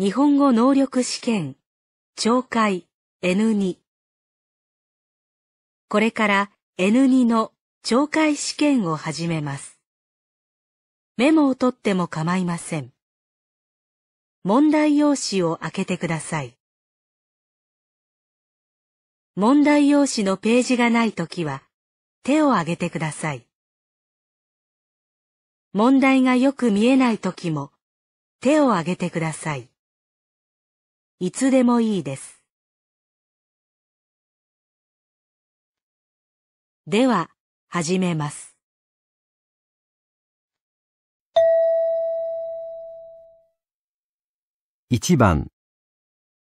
日本語能力試験、懲戒 N2。これから N2 の懲戒試験を始めます。メモを取っても構いません。問題用紙を開けてください。問題用紙のページがないときは、手を挙げてください。問題がよく見えないときも、手を挙げてください。いつでもいいです。では、始めます。1番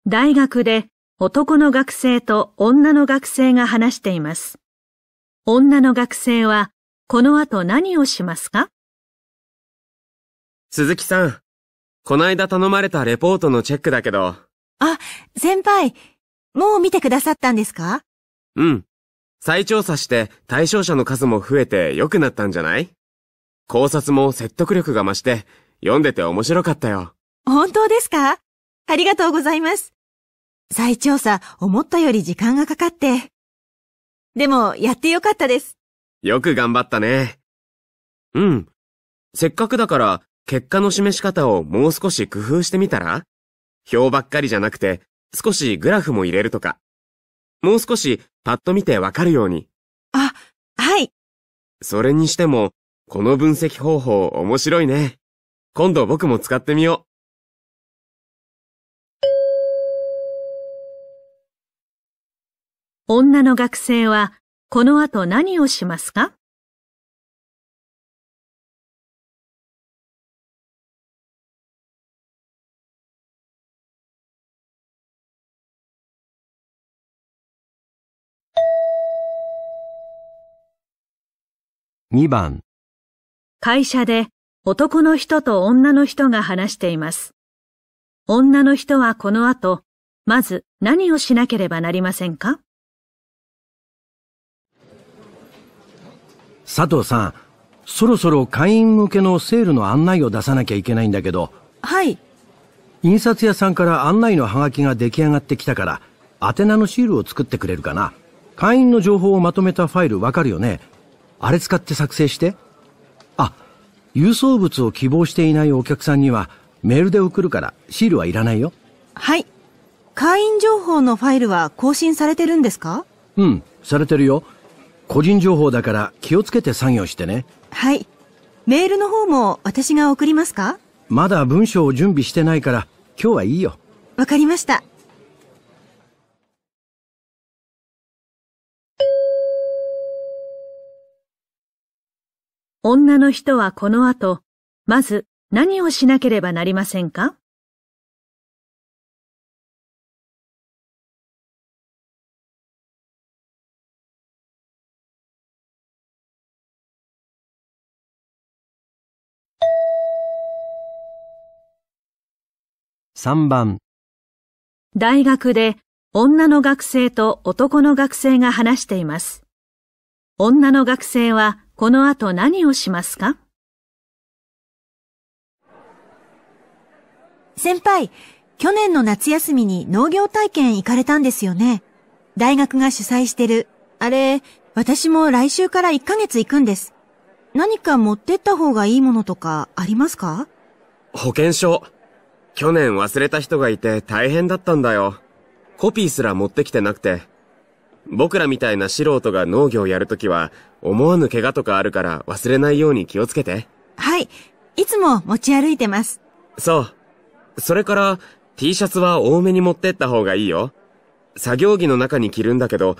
大学で男の学生と女の学生が話しています。女の学生はこの後何をしますか鈴木さん、この間頼まれたレポートのチェックだけど、あ、先輩、もう見てくださったんですかうん。再調査して対象者の数も増えて良くなったんじゃない考察も説得力が増して、読んでて面白かったよ。本当ですかありがとうございます。再調査、思ったより時間がかかって。でも、やって良かったです。よく頑張ったね。うん。せっかくだから、結果の示し方をもう少し工夫してみたら表ばっかりじゃなくて、少しグラフも入れるとか。もう少しパッと見てわかるように。あ、はい。それにしても、この分析方法面白いね。今度僕も使ってみよう。女の学生はこの後何をしますか2番会社で男の人と女の人が話しています。女の人はこの後、まず何をしなければなりませんか佐藤さん、そろそろ会員向けのセールの案内を出さなきゃいけないんだけど。はい。印刷屋さんから案内のハガキが出来上がってきたから、宛名のシールを作ってくれるかな。会員の情報をまとめたファイルわかるよね。あれ使って作成して。あ、郵送物を希望していないお客さんにはメールで送るからシールはいらないよ。はい。会員情報のファイルは更新されてるんですかうん、されてるよ。個人情報だから気をつけて作業してね。はい。メールの方も私が送りますかまだ文章を準備してないから今日はいいよ。わかりました。女の人はこの後、まず何をしなければなりませんか3番大学で女の学生と男の学生が話しています。女の学生はこの後何をしますか先輩、去年の夏休みに農業体験行かれたんですよね。大学が主催してる。あれ、私も来週から1ヶ月行くんです。何か持ってった方がいいものとかありますか保険証。去年忘れた人がいて大変だったんだよ。コピーすら持ってきてなくて、僕らみたいな素人が農業やるときは、思わぬ怪我とかあるから忘れないように気をつけて。はい。いつも持ち歩いてます。そう。それから、T シャツは多めに持ってった方がいいよ。作業着の中に着るんだけど、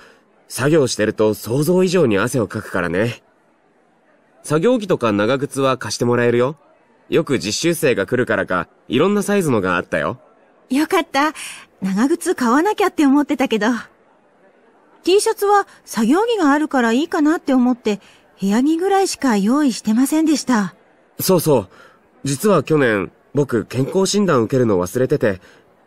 作業してると想像以上に汗をかくからね。作業着とか長靴は貸してもらえるよ。よく実習生が来るからか、いろんなサイズのがあったよ。よかった。長靴買わなきゃって思ってたけど。T シャツは作業着があるからいいかなって思って、部屋着ぐらいしか用意してませんでした。そうそう。実は去年、僕健康診断受けるの忘れてて、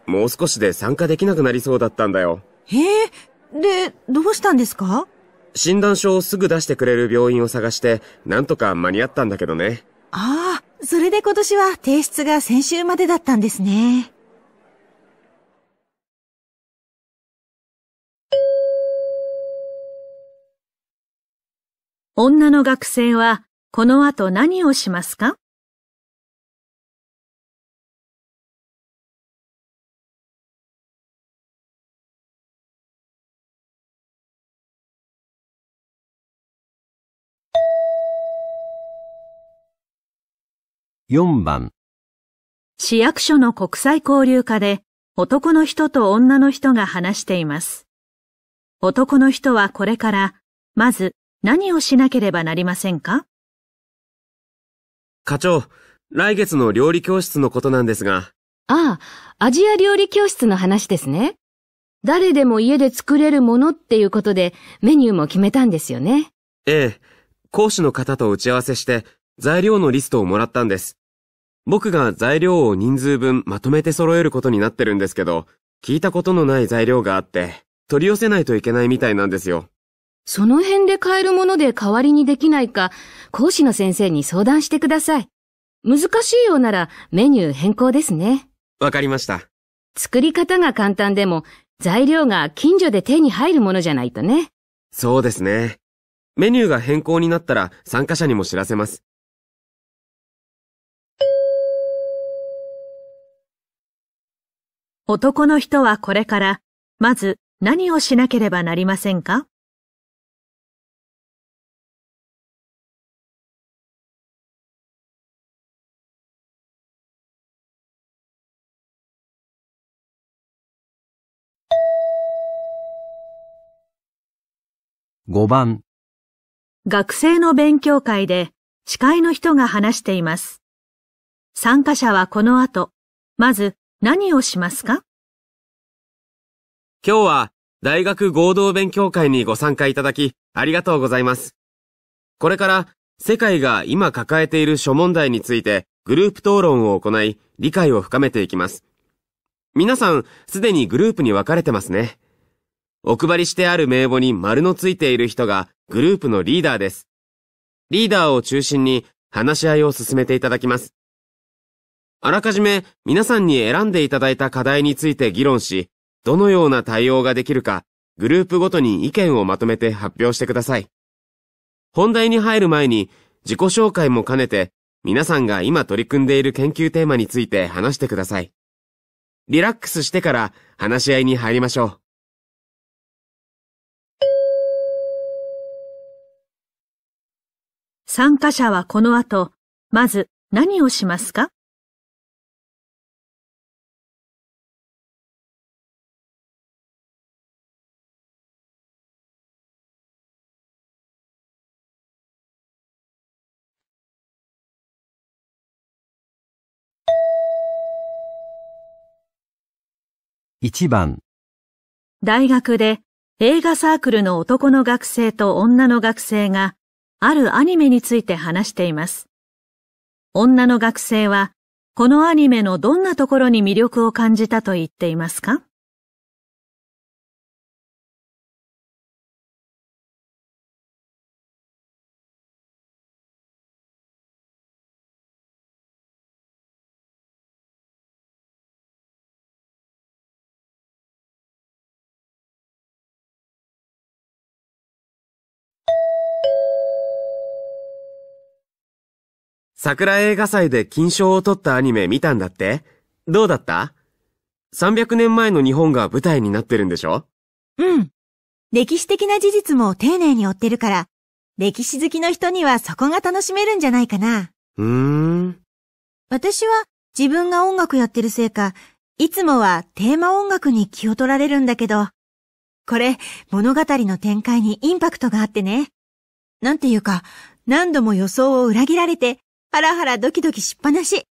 もう少しで参加できなくなりそうだったんだよ。へえ、で、どうしたんですか診断書をすぐ出してくれる病院を探して、なんとか間に合ったんだけどね。ああ、それで今年は提出が先週までだったんですね。女の学生はこの後何をしますか4番市役所の国際交流課で男の人と女の人が話しています。男の人はこれから、まず何をしなければなりませんか課長、来月の料理教室のことなんですが。ああ、アジア料理教室の話ですね。誰でも家で作れるものっていうことでメニューも決めたんですよね。ええ。講師の方と打ち合わせして材料のリストをもらったんです。僕が材料を人数分まとめて揃えることになってるんですけど、聞いたことのない材料があって、取り寄せないといけないみたいなんですよ。その辺で買えるもので代わりにできないか、講師の先生に相談してください。難しいようならメニュー変更ですね。わかりました。作り方が簡単でも、材料が近所で手に入るものじゃないとね。そうですね。メニューが変更になったら参加者にも知らせます。男の人はこれから、まず何をしなければなりませんか5番学生の勉強会で司会の人が話しています。参加者はこの後、まず何をしますか今日は大学合同勉強会にご参加いただきありがとうございます。これから世界が今抱えている諸問題についてグループ討論を行い理解を深めていきます。皆さんすでにグループに分かれてますね。お配りしてある名簿に丸のついている人がグループのリーダーです。リーダーを中心に話し合いを進めていただきます。あらかじめ皆さんに選んでいただいた課題について議論し、どのような対応ができるか、グループごとに意見をまとめて発表してください。本題に入る前に自己紹介も兼ねて、皆さんが今取り組んでいる研究テーマについて話してください。リラックスしてから話し合いに入りましょう。参加者はこの後、まず何をしますか1番大学で映画サークルの男の学生と女の学生があるアニメについて話しています。女の学生は、このアニメのどんなところに魅力を感じたと言っていますか桜映画祭で金賞を取ったアニメ見たんだってどうだった ?300 年前の日本が舞台になってるんでしょうん。歴史的な事実も丁寧に追ってるから、歴史好きの人にはそこが楽しめるんじゃないかな。うーん。私は自分が音楽やってるせいか、いつもはテーマ音楽に気を取られるんだけど、これ物語の展開にインパクトがあってね。なんていうか、何度も予想を裏切られてハラハラドキドキしっぱなし。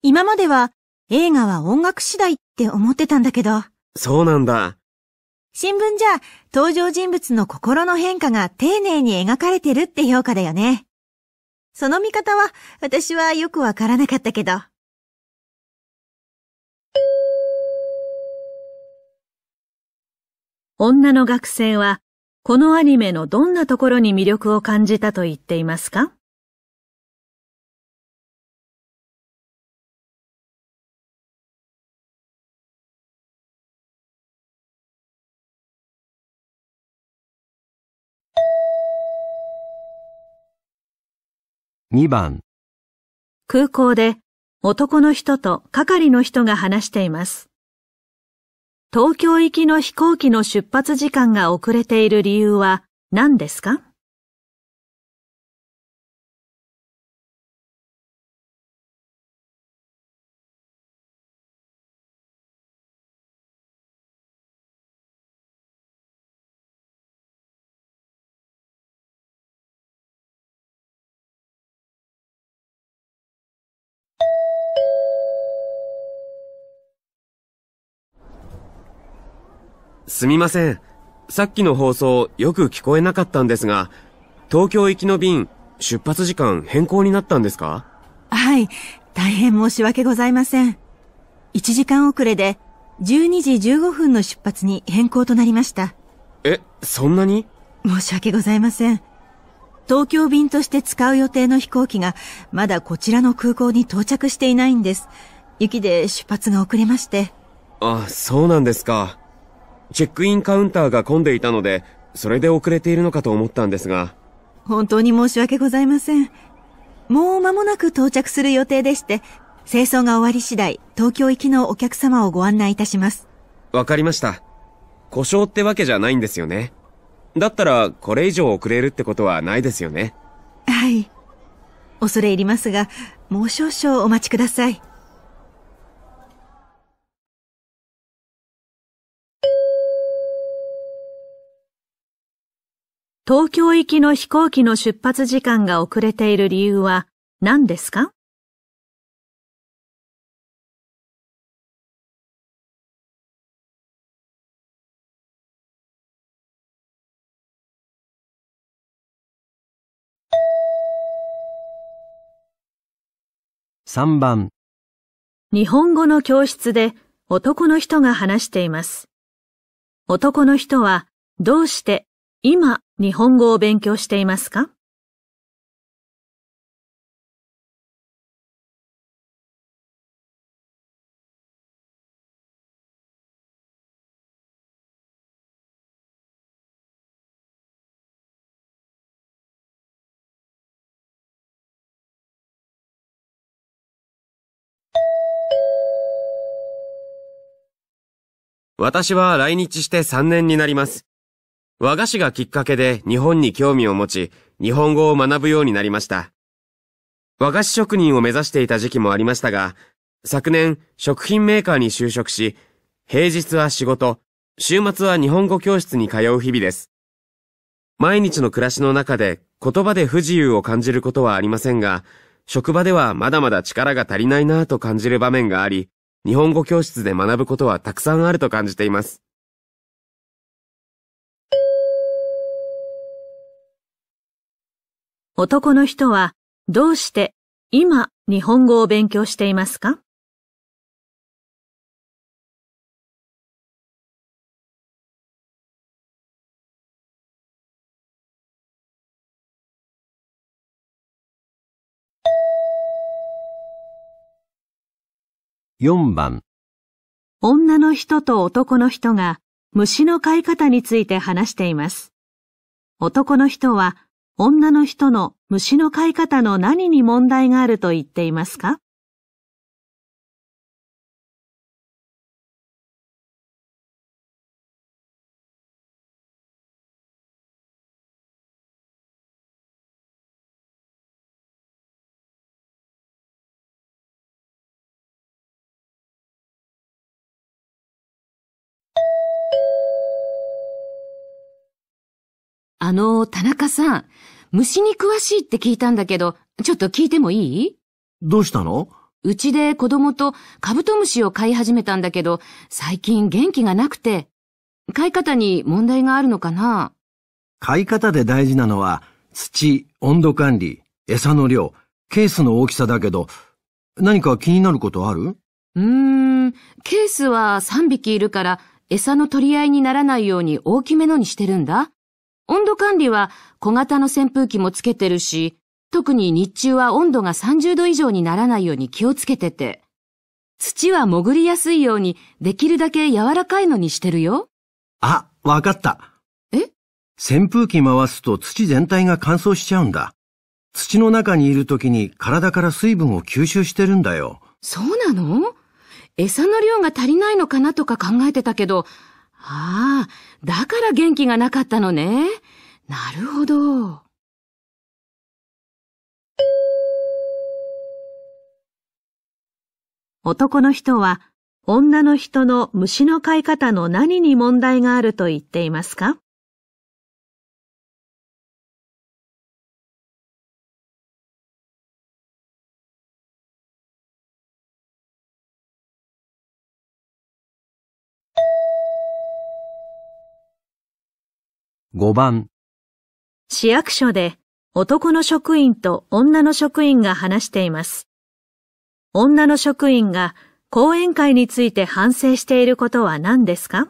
今までは映画は音楽次第って思ってたんだけど。そうなんだ。新聞じゃ登場人物の心の変化が丁寧に描かれてるって評価だよね。その見方は私はよくわからなかったけど。女の学生はこのアニメのどんなところに魅力を感じたと言っていますか2番空港で男の人と係の人が話しています。東京行きの飛行機の出発時間が遅れている理由は何ですかすみません。さっきの放送よく聞こえなかったんですが、東京行きの便、出発時間変更になったんですかはい。大変申し訳ございません。1時間遅れで、12時15分の出発に変更となりました。え、そんなに申し訳ございません。東京便として使う予定の飛行機が、まだこちらの空港に到着していないんです。雪で出発が遅れまして。あ、そうなんですか。チェックインカウンターが混んでいたので、それで遅れているのかと思ったんですが。本当に申し訳ございません。もう間もなく到着する予定でして、清掃が終わり次第、東京行きのお客様をご案内いたします。わかりました。故障ってわけじゃないんですよね。だったら、これ以上遅れるってことはないですよね。はい。恐れ入りますが、もう少々お待ちください。東京行きの飛行機の出発時間が遅れている理由は何ですか3番日本語の教室で男の人が話しています。男の人はどうして今日本語を勉強していますか私は来日して3年になります。和菓子がきっかけで日本に興味を持ち、日本語を学ぶようになりました。和菓子職人を目指していた時期もありましたが、昨年食品メーカーに就職し、平日は仕事、週末は日本語教室に通う日々です。毎日の暮らしの中で言葉で不自由を感じることはありませんが、職場ではまだまだ力が足りないなぁと感じる場面があり、日本語教室で学ぶことはたくさんあると感じています。男の人はどうして今日本語を勉強していますか4番女の人と男の人が虫の飼い方について話しています。男の人は女の人の虫の飼い方の何に問題があると言っていますかあの、田中さん、虫に詳しいって聞いたんだけど、ちょっと聞いてもいいどうしたのうちで子供とカブトムシを飼い始めたんだけど、最近元気がなくて、飼い方に問題があるのかな飼い方で大事なのは、土、温度管理、餌の量、ケースの大きさだけど、何か気になることあるうーん、ケースは3匹いるから、餌の取り合いにならないように大きめのにしてるんだ。温度管理は小型の扇風機もつけてるし、特に日中は温度が30度以上にならないように気をつけてて、土は潜りやすいようにできるだけ柔らかいのにしてるよ。あ、わかった。え扇風機回すと土全体が乾燥しちゃうんだ。土の中にいる時に体から水分を吸収してるんだよ。そうなの餌の量が足りないのかなとか考えてたけど、ああ、だから元気がなかったのね。なるほど。男の人は女の人の虫の飼い方の何に問題があると言っていますか5番市役所で男の職員と女の職員が話しています。女の職員が講演会について反省していることは何ですか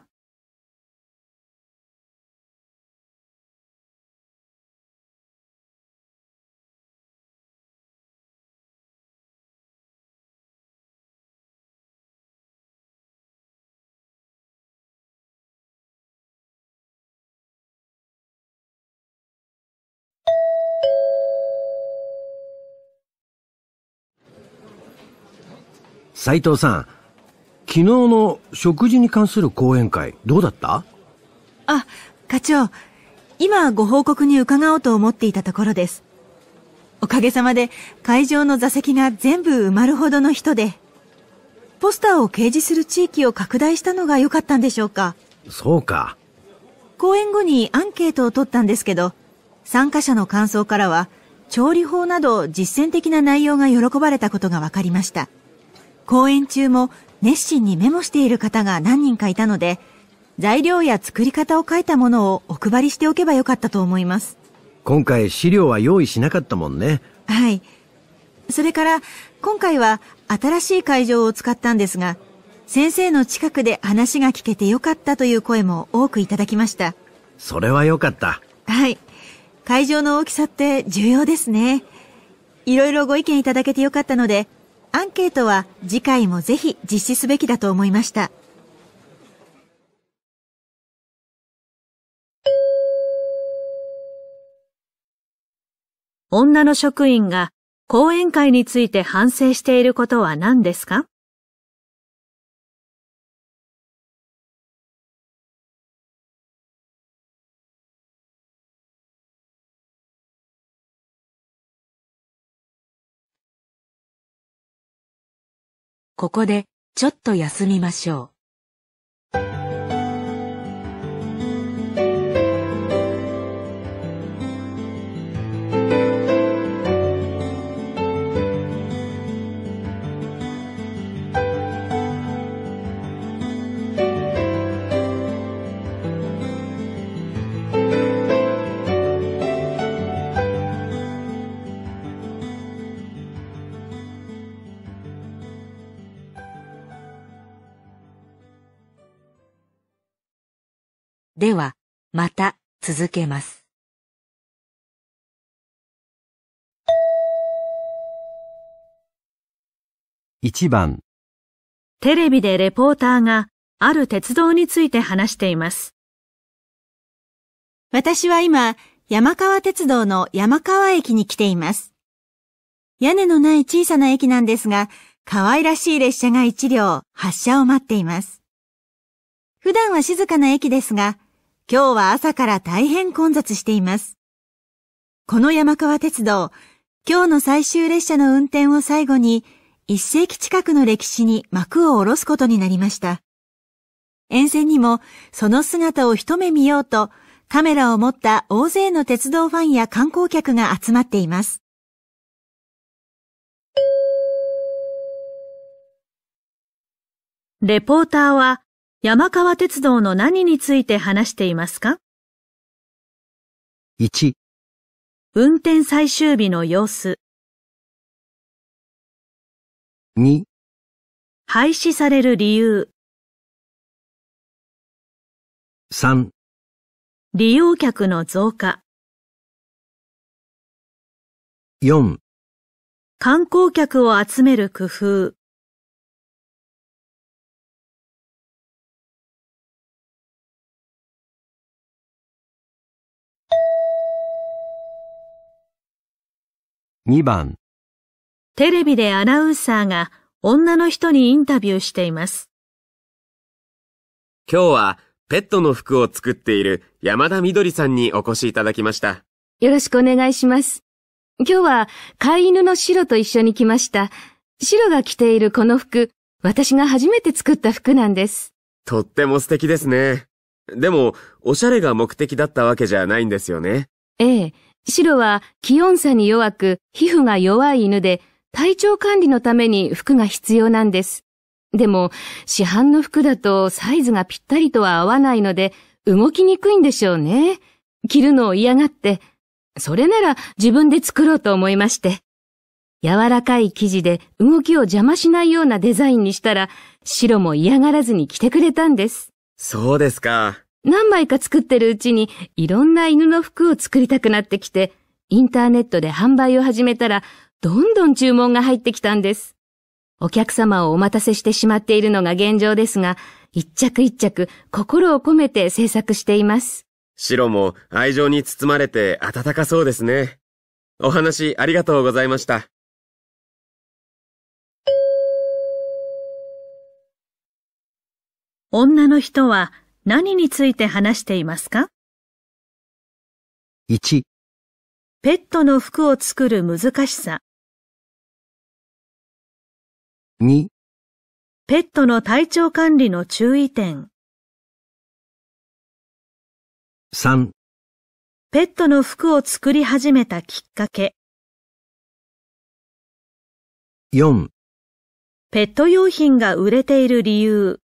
斉藤さん、昨日の食事に関する講演会、どうだったあ、課長、今ご報告に伺おうと思っていたところです。おかげさまで会場の座席が全部埋まるほどの人で、ポスターを掲示する地域を拡大したのが良かったんでしょうか。そうか。講演後にアンケートを取ったんですけど、参加者の感想からは、調理法など実践的な内容が喜ばれたことが分かりました。講演中も熱心にメモしている方が何人かいたので、材料や作り方を書いたものをお配りしておけばよかったと思います。今回資料は用意しなかったもんね。はい。それから、今回は新しい会場を使ったんですが、先生の近くで話が聞けてよかったという声も多くいただきました。それはよかった。はい。会場の大きさって重要ですね。いろいろご意見いただけてよかったので、アンケートは次回もぜひ実施すべきだと思いました。女の職員が講演会について反省していることは何ですかここで、ちょっと休みましょう。また続けます。1番テレビでレポーターがある鉄道について話しています。私は今、山川鉄道の山川駅に来ています。屋根のない小さな駅なんですが、可愛らしい列車が一両発車を待っています。普段は静かな駅ですが、今日は朝から大変混雑しています。この山川鉄道、今日の最終列車の運転を最後に、一世紀近くの歴史に幕を下ろすことになりました。沿線にもその姿を一目見ようと、カメラを持った大勢の鉄道ファンや観光客が集まっています。レポーターは山川鉄道の何について話していますか ?1、運転最終日の様子。2、廃止される理由。3、利用客の増加。4、観光客を集める工夫。2番テレビでアナウンサーが女の人にインタビューしています。今日はペットの服を作っている山田みどりさんにお越しいただきました。よろしくお願いします。今日は飼い犬のシロと一緒に来ました。シロが着ているこの服、私が初めて作った服なんです。とっても素敵ですね。でも、おしゃれが目的だったわけじゃないんですよね。ええ、白は気温差に弱く皮膚が弱い犬で体調管理のために服が必要なんです。でも市販の服だとサイズがぴったりとは合わないので動きにくいんでしょうね。着るのを嫌がって、それなら自分で作ろうと思いまして。柔らかい生地で動きを邪魔しないようなデザインにしたら、白も嫌がらずに着てくれたんです。そうですか。何枚か作ってるうちにいろんな犬の服を作りたくなってきて、インターネットで販売を始めたら、どんどん注文が入ってきたんです。お客様をお待たせしてしまっているのが現状ですが、一着一着心を込めて制作しています。白も愛情に包まれて暖かそうですね。お話ありがとうございました。女の人は何について話していますか ?1、ペットの服を作る難しさ。2、ペットの体調管理の注意点。3、ペットの服を作り始めたきっかけ。4、ペット用品が売れている理由。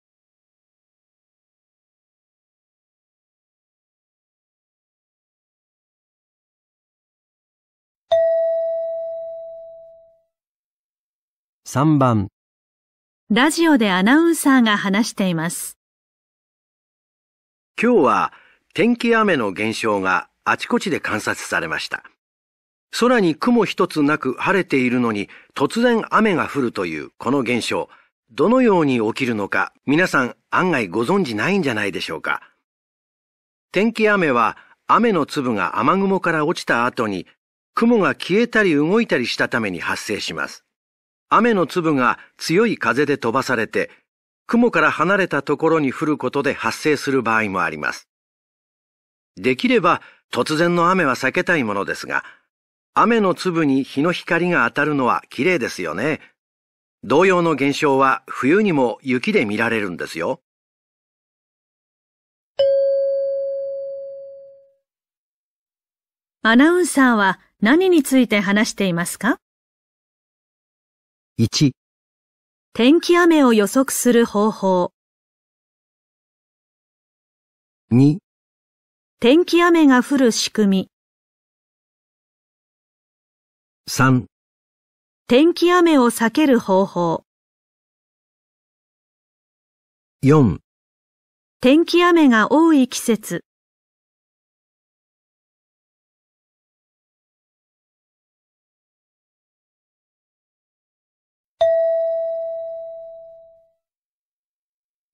3番ラジオでアナウンサーが話しています。今日は天気雨の現象があちこちで観察されました。空に雲一つなく晴れているのに突然雨が降るというこの現象、どのように起きるのか皆さん案外ご存知ないんじゃないでしょうか。天気雨は雨の粒が雨雲から落ちた後に雲が消えたり動いたりしたために発生します。雨の粒が強い風で飛ばされて、雲から離れたところに降ることで発生する場合もあります。できれば突然の雨は避けたいものですが、雨の粒に日の光が当たるのは綺麗ですよね。同様の現象は冬にも雪で見られるんですよ。アナウンサーは何について話していますか1天気雨を予測する方法2天気雨が降る仕組み3天気雨を避ける方法4天気雨が多い季節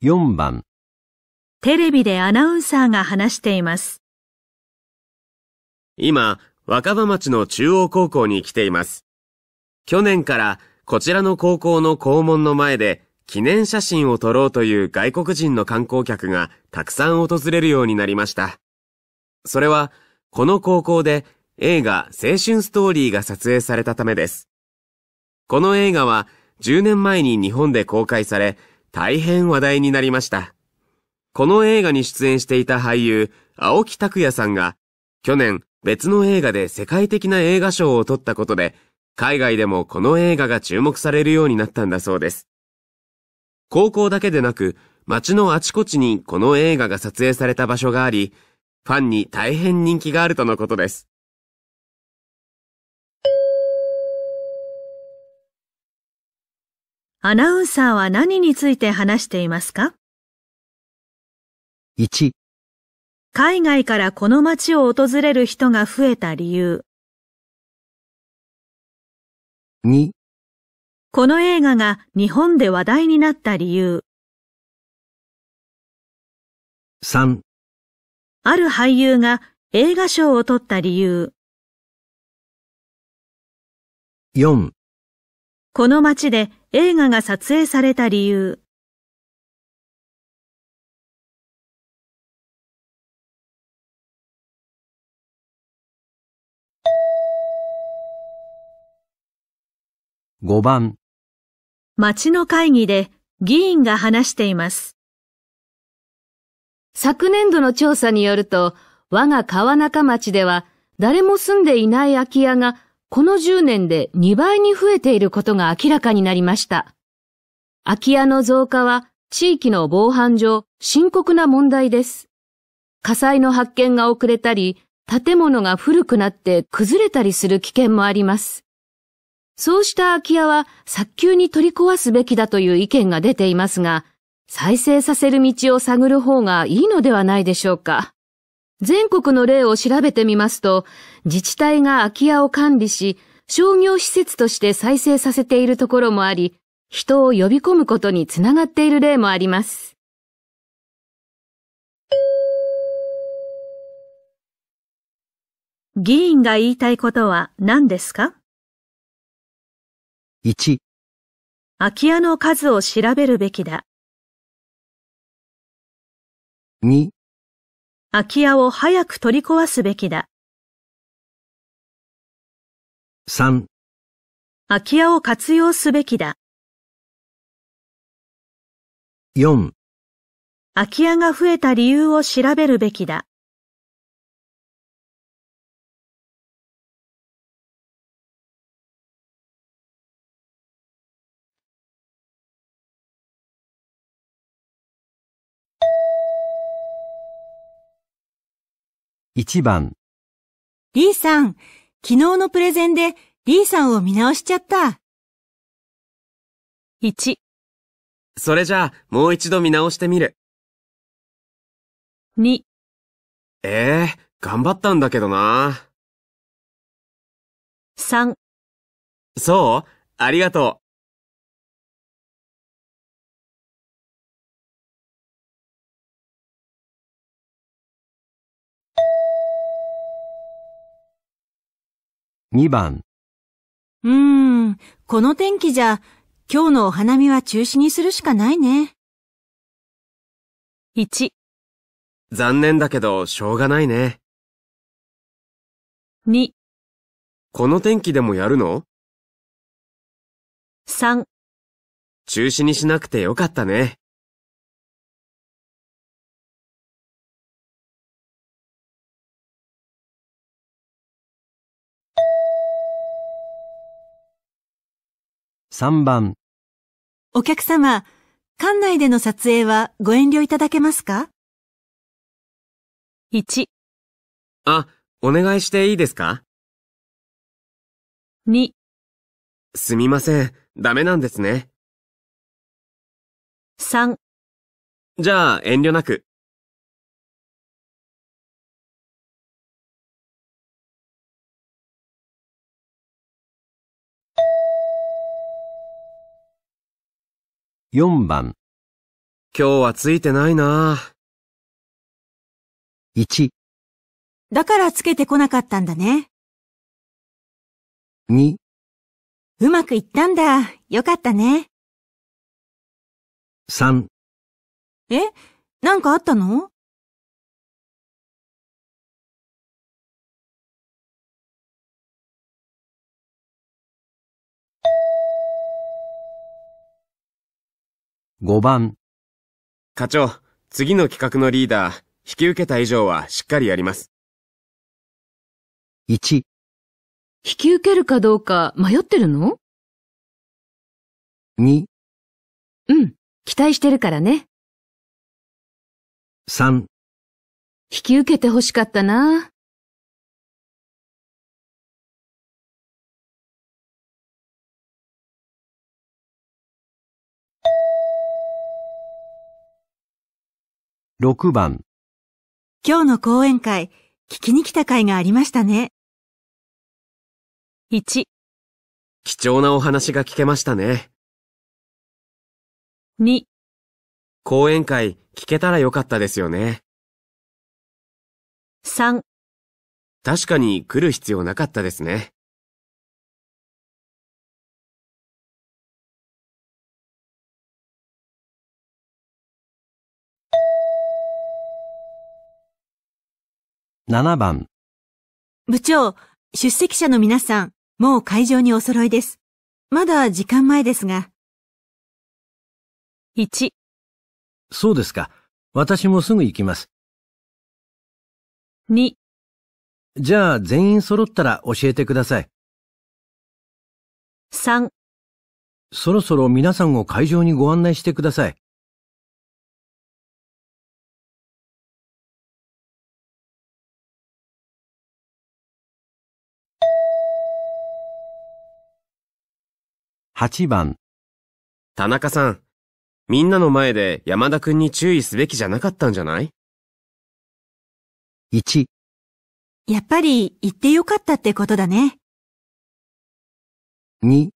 4番テレビでアナウンサーが話しています。今、若葉町の中央高校に来ています。去年からこちらの高校の校門の前で記念写真を撮ろうという外国人の観光客がたくさん訪れるようになりました。それは、この高校で映画青春ストーリーが撮影されたためです。この映画は10年前に日本で公開され、大変話題になりました。この映画に出演していた俳優、青木拓也さんが、去年別の映画で世界的な映画賞を取ったことで、海外でもこの映画が注目されるようになったんだそうです。高校だけでなく、街のあちこちにこの映画が撮影された場所があり、ファンに大変人気があるとのことです。アナウンサーは何について話していますか ?1、海外からこの街を訪れる人が増えた理由。2、この映画が日本で話題になった理由。3、ある俳優が映画賞を取った理由。4、この街で映画が撮影された理由5番町の会議で議員が話しています。昨年度の調査によると、我が川中町では誰も住んでいない空き家がこの10年で2倍に増えていることが明らかになりました。空き家の増加は地域の防犯上深刻な問題です。火災の発見が遅れたり、建物が古くなって崩れたりする危険もあります。そうした空き家は早急に取り壊すべきだという意見が出ていますが、再生させる道を探る方がいいのではないでしょうか。全国の例を調べてみますと、自治体が空き家を管理し、商業施設として再生させているところもあり、人を呼び込むことにつながっている例もあります。議員が言いたいことは何ですか ?1 空き家の数を調べるべきだ。2空き家を早く取り壊すべきだ。3空き家を活用すべきだ。4空き家が増えた理由を調べるべきだ。1番、リーさん、昨日のプレゼンでリーさんを見直しちゃった。1、それじゃあ、もう一度見直してみる。2、ええ頑張ったんだけどな。3、そうありがとう。2番。うーん、この天気じゃ、今日のお花見は中止にするしかないね。1。残念だけど、しょうがないね。2。この天気でもやるの ?3。中止にしなくてよかったね。3番。お客様、館内での撮影はご遠慮いただけますか ?1、あ、お願いしていいですか2、すみません、ダメなんですね。3じゃあ遠慮なく。4番今日はついてないな1だからつけてこなかったんだね。2うまくいったんだ。よかったね。3えなんかあったの5番。課長、次の企画のリーダー、引き受けた以上はしっかりやります。1、引き受けるかどうか迷ってるの2、うん、期待してるからね。3、引き受けて欲しかったな。6番今日の講演会、聞きに来た会がありましたね。1、貴重なお話が聞けましたね。2、講演会聞けたらよかったですよね。3、確かに来る必要なかったですね。7番部長、出席者の皆さん、もう会場にお揃いです。まだ時間前ですが。1そうですか。私もすぐ行きます。2じゃあ全員揃ったら教えてください。3そろそろ皆さんを会場にご案内してください。8番。田中さん、みんなの前で山田くんに注意すべきじゃなかったんじゃない ?1。やっぱり言ってよかったってことだね。2。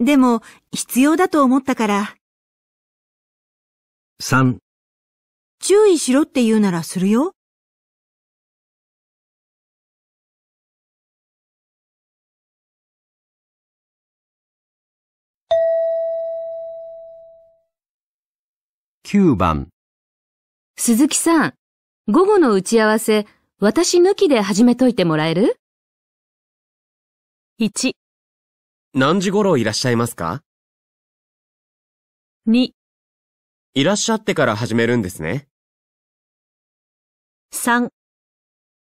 でも、必要だと思ったから。3。注意しろって言うならするよ。9番鈴木さん、午後の打ち合わせ、私抜きで始めといてもらえる ?1、何時頃いらっしゃいますか2、いらっしゃってから始めるんですね。3、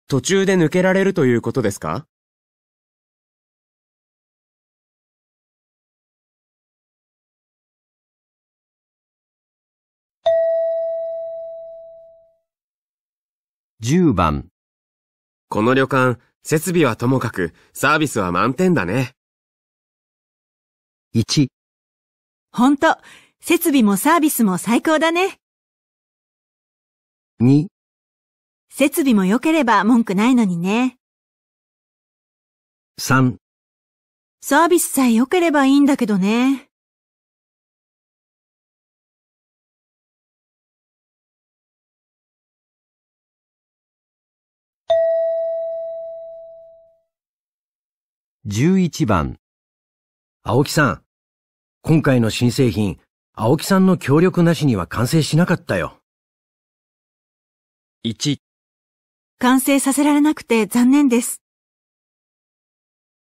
途中で抜けられるということですか10番。この旅館、設備はともかく、サービスは満点だね。1、ほんと、設備もサービスも最高だね。2、設備も良ければ文句ないのにね。3、サービスさえ良ければいいんだけどね。11番。青木さん、今回の新製品、青木さんの協力なしには完成しなかったよ。1、完成させられなくて残念です。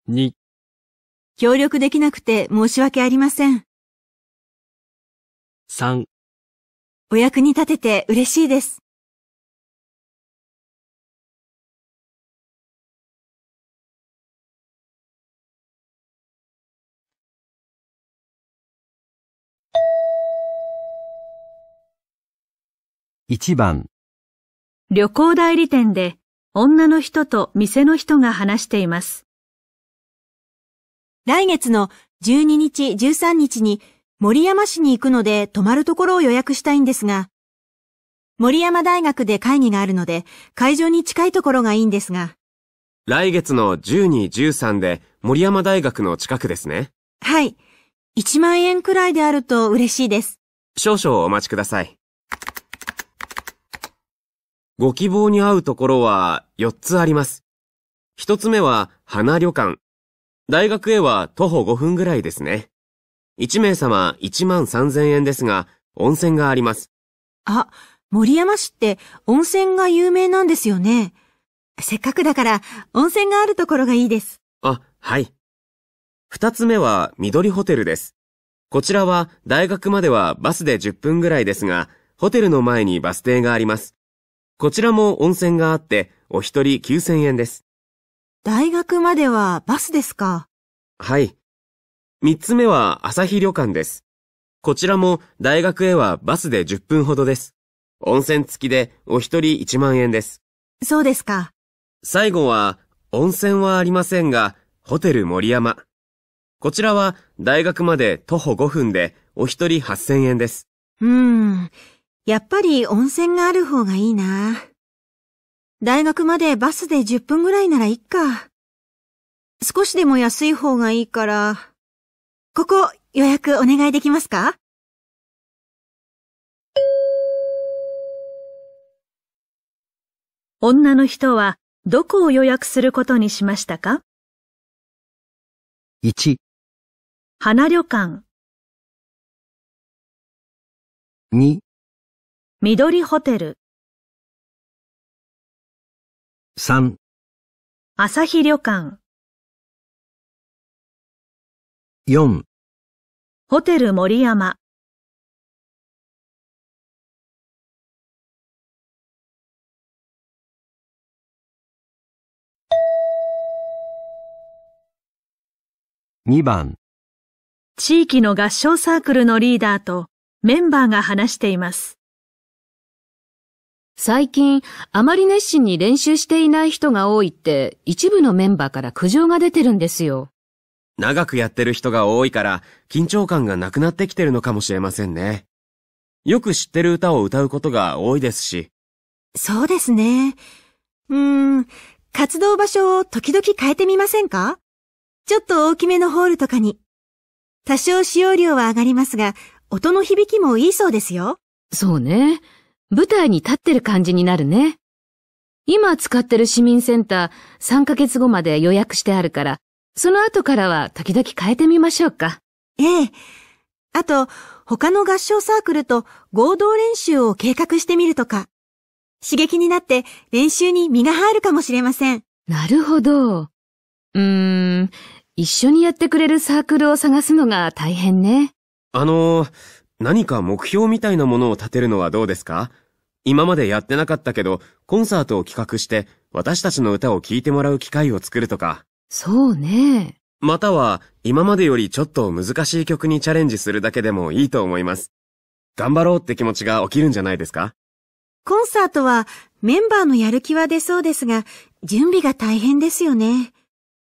2、協力できなくて申し訳ありません。3お役に立てて嬉しいです。1番旅行代理店で女の人と店の人が話しています。来月の12日、13日に森山市に行くので泊まるところを予約したいんですが、森山大学で会議があるので会場に近いところがいいんですが。来月の12、13で森山大学の近くですね。はい。1万円くらいであると嬉しいです。少々お待ちください。ご希望に合うところは4つあります。1つ目は花旅館。大学へは徒歩5分ぐらいですね。1名様1万3000円ですが、温泉があります。あ、森山市って温泉が有名なんですよね。せっかくだから温泉があるところがいいです。あ、はい。2つ目は緑ホテルです。こちらは大学まではバスで10分ぐらいですが、ホテルの前にバス停があります。こちらも温泉があって、お一人9000円です。大学まではバスですかはい。三つ目は朝日旅館です。こちらも大学へはバスで10分ほどです。温泉付きでお一人1万円です。そうですか。最後は、温泉はありませんが、ホテル森山。こちらは大学まで徒歩5分でお一人8000円です。うーん。やっぱり温泉がある方がいいな。大学までバスで10分ぐらいならいっか。少しでも安い方がいいから、ここ予約お願いできますか女の人はどこを予約することにしましたか ?1 花旅館2緑ホテル。3朝日旅館。4ホテル森山。2番地域の合唱サークルのリーダーとメンバーが話しています。最近、あまり熱心に練習していない人が多いって、一部のメンバーから苦情が出てるんですよ。長くやってる人が多いから、緊張感がなくなってきてるのかもしれませんね。よく知ってる歌を歌うことが多いですし。そうですね。うーん、活動場所を時々変えてみませんかちょっと大きめのホールとかに。多少使用量は上がりますが、音の響きもいいそうですよ。そうね。舞台に立ってる感じになるね。今使ってる市民センター3ヶ月後まで予約してあるから、その後からは時々変えてみましょうか。ええ。あと、他の合唱サークルと合同練習を計画してみるとか。刺激になって練習に身が入るかもしれません。なるほど。うーん、一緒にやってくれるサークルを探すのが大変ね。あの、何か目標みたいなものを立てるのはどうですか今までやってなかったけど、コンサートを企画して、私たちの歌を聴いてもらう機会を作るとか。そうね。または、今までよりちょっと難しい曲にチャレンジするだけでもいいと思います。頑張ろうって気持ちが起きるんじゃないですかコンサートは、メンバーのやる気は出そうですが、準備が大変ですよね。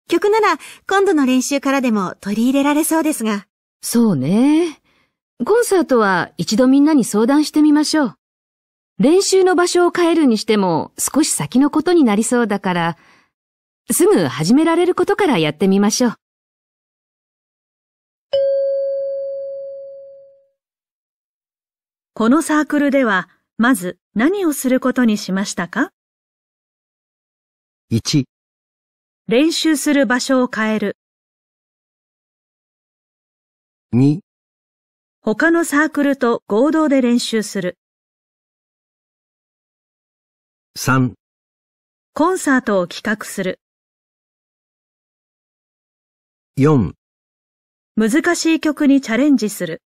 曲なら、今度の練習からでも取り入れられそうですが。そうね。コンサートは一度みんなに相談してみましょう。練習の場所を変えるにしても少し先のことになりそうだから、すぐ始められることからやってみましょう。このサークルでは、まず何をすることにしましたか ?1 練習する場所を変える2他のサークルと合同で練習する3コンサートを企画する4難しい曲にチャレンジする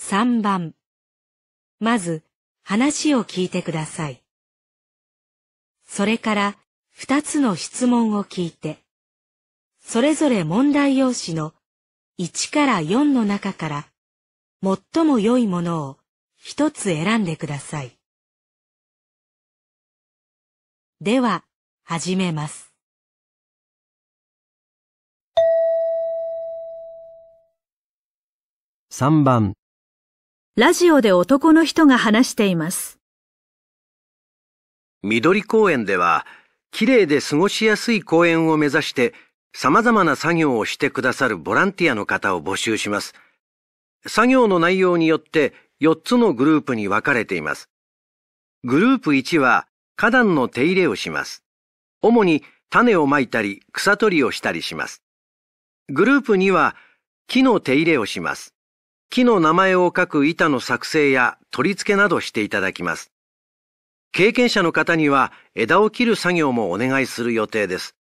3番まず話を聞いてください。それから二つの質問を聞いて、それぞれ問題用紙の1から4の中から最も良いものを一つ選んでください。では、始めます。3番ラジオで男の人が話しています。緑公園では、綺麗で過ごしやすい公園を目指して、様々な作業をしてくださるボランティアの方を募集します。作業の内容によって4つのグループに分かれています。グループ1は花壇の手入れをします。主に種をまいたり草取りをしたりします。グループ2は木の手入れをします。木の名前を書く板の作成や取り付けなどしていただきます。経験者の方には枝を切る作業もお願いする予定です。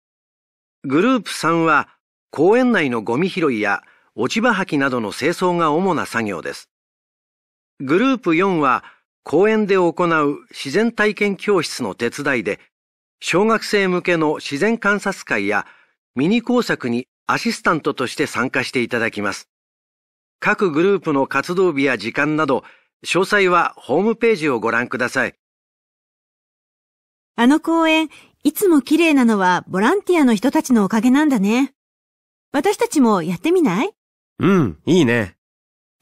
グループ3は公園内のゴミ拾いや落ち葉吐きなどの清掃が主な作業です。グループ4は公園で行う自然体験教室の手伝いで小学生向けの自然観察会やミニ工作にアシスタントとして参加していただきます。各グループの活動日や時間など詳細はホームページをご覧ください。あの公園、いつも綺麗なのはボランティアの人たちのおかげなんだね。私たちもやってみないうん、いいね。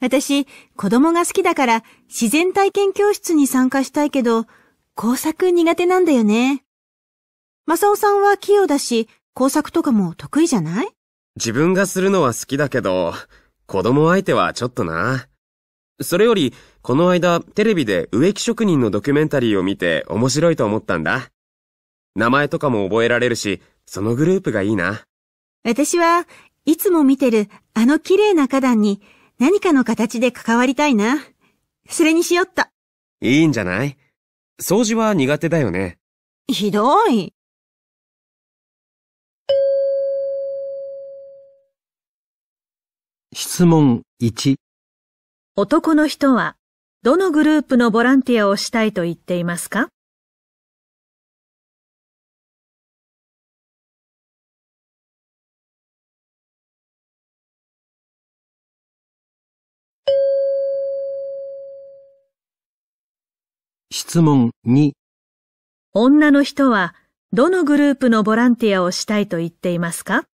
私、子供が好きだから自然体験教室に参加したいけど、工作苦手なんだよね。マサオさんは器用だし、工作とかも得意じゃない自分がするのは好きだけど、子供相手はちょっとな。それより、この間、テレビで植木職人のドキュメンタリーを見て面白いと思ったんだ。名前とかも覚えられるし、そのグループがいいな。私はいつも見てるあの綺麗な花壇に何かの形で関わりたいな。それにしよっと。いいんじゃない掃除は苦手だよね。ひどい。質問1男の人はどのグループのボランティアをしたいと言っていますか質問2女の人はどのグループのボランティアをしたいと言っていますか